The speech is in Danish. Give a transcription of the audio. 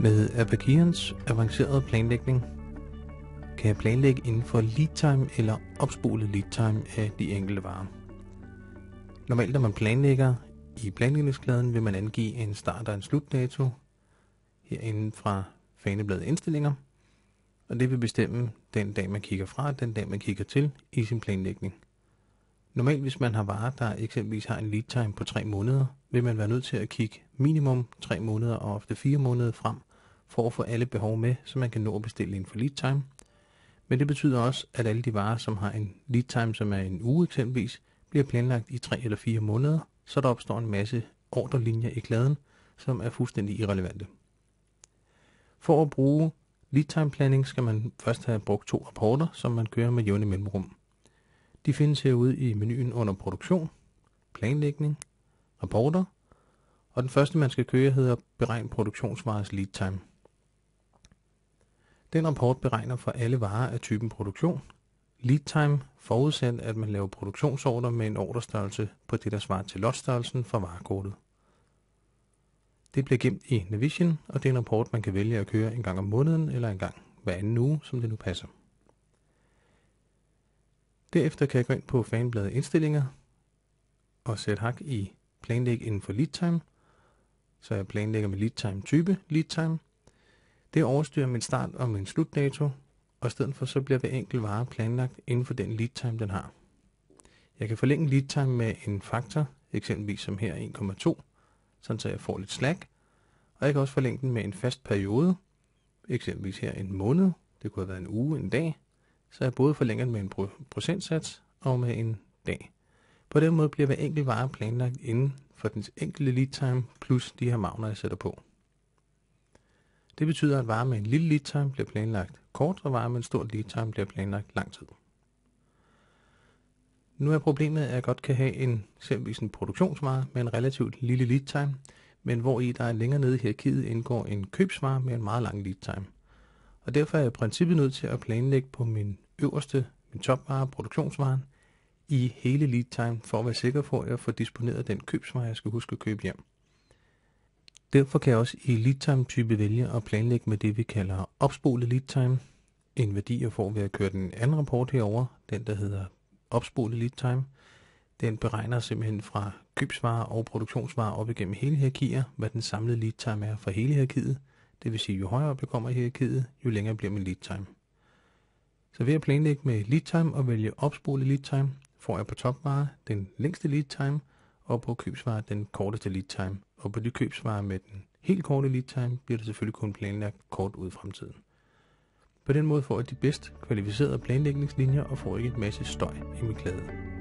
Med Abakians avancerede planlægning kan jeg planlægge inden for lead time eller opspole lead time af de enkelte varer. Normalt når man planlægger i planlægningsklæden vil man angive en start og en slutdato herinde fra fanebladet indstillinger, og det vil bestemme den dag man kigger fra og den dag man kigger til i sin planlægning. Normalt hvis man har varer, der eksempelvis har en lead time på 3 måneder, vil man være nødt til at kigge minimum 3 måneder og ofte 4 måneder frem for at få alle behov med, så man kan nå at bestille inden for lead time. Men det betyder også, at alle de varer, som har en lead time, som er en uge eksempelvis, bliver planlagt i 3 eller 4 måneder, så der opstår en masse ordrelinjer i kladen, som er fuldstændig irrelevante. For at bruge lead time planning skal man først have brugt to rapporter, som man kører med jævne mellemrum. De findes herude i menuen under produktion, planlægning, rapporter, og den første man skal køre hedder beregn produktionsvares lead time. Den rapport beregner for alle varer af typen produktion, lead time, forudsat at man laver produktionsorder med en ordrestørrelse på det, der svarer til lotstørrelsen for varekortet. Det bliver gemt i Navision, og det er en rapport, man kan vælge at køre en gang om måneden eller en gang hver anden uge, som det nu passer. Derefter kan jeg gå ind på fanbladet indstillinger og sætte hak i planlæg inden for lead time. Så jeg planlægger med lead time type, lead time, det overstyrer min start og min slutdato, og i stedet for så bliver hver enkelt vare planlagt inden for den lead time, den har. Jeg kan forlænge lead time med en faktor, eksempelvis som her 1,2, sådan så jeg får lidt slack, og jeg kan også forlænge den med en fast periode, eksempelvis her en måned, det kunne have været en uge, en dag, så jeg både forlænger den med en procentsats og med en dag. På den måde bliver hver enkelt vare planlagt inden for den enkelte lead time plus de her magner, jeg sætter på. Det betyder, at varme med en lille lead time bliver planlagt kort, og varme med en stor lead time bliver planlagt lang tid. Nu er problemet, at jeg godt kan have en, eksempelvis en produktionsvare med en relativt lille lead time, men hvor i der er længere nede i hierarkiet indgår en købsvare med en meget lang lead time. Og derfor er jeg i princippet nødt til at planlægge på min øverste, min topvare, produktionsvaren, i hele lead time, for at være sikker på, at jeg får disponeret den købsvare, jeg skal huske at købe hjem. Derfor kan jeg også i lead time type vælge at planlægge med det, vi kalder opspolet lead time. En værdi jeg får ved at køre den anden rapport herover, den der hedder opspolet lead time. Den beregner simpelthen fra købsvarer og produktionsvarer op igennem hele hierarkier, hvad den samlede lead time er for hele hierarkiet. Det vil sige, jo højere op jeg kommer i hierarkiet, jo længere bliver min lead time. Så ved at planlægge med lead time og vælge opspolet lead time, får jeg på topvarer den længste lead time – og på købsvarer den korteste lead time. Og på de købsvarer med den helt korte lead time bliver der selvfølgelig kun planlagt kort ud i fremtiden. På den måde får jeg de bedst kvalificerede planlægningslinjer og får ikke en masse støj i min klæde.